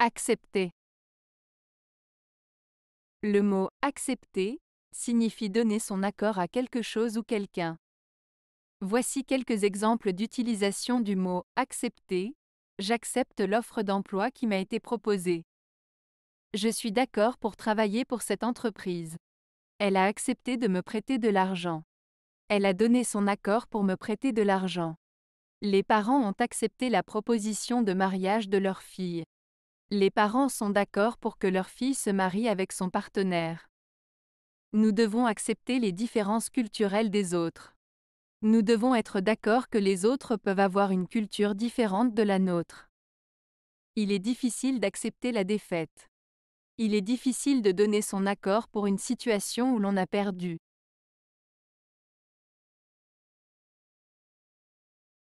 Accepter. Le mot accepter signifie donner son accord à quelque chose ou quelqu'un. Voici quelques exemples d'utilisation du mot accepter. J'accepte l'offre d'emploi qui m'a été proposée. Je suis d'accord pour travailler pour cette entreprise. Elle a accepté de me prêter de l'argent. Elle a donné son accord pour me prêter de l'argent. Les parents ont accepté la proposition de mariage de leur fille. Les parents sont d'accord pour que leur fille se marie avec son partenaire. Nous devons accepter les différences culturelles des autres. Nous devons être d'accord que les autres peuvent avoir une culture différente de la nôtre. Il est difficile d'accepter la défaite. Il est difficile de donner son accord pour une situation où l'on a perdu.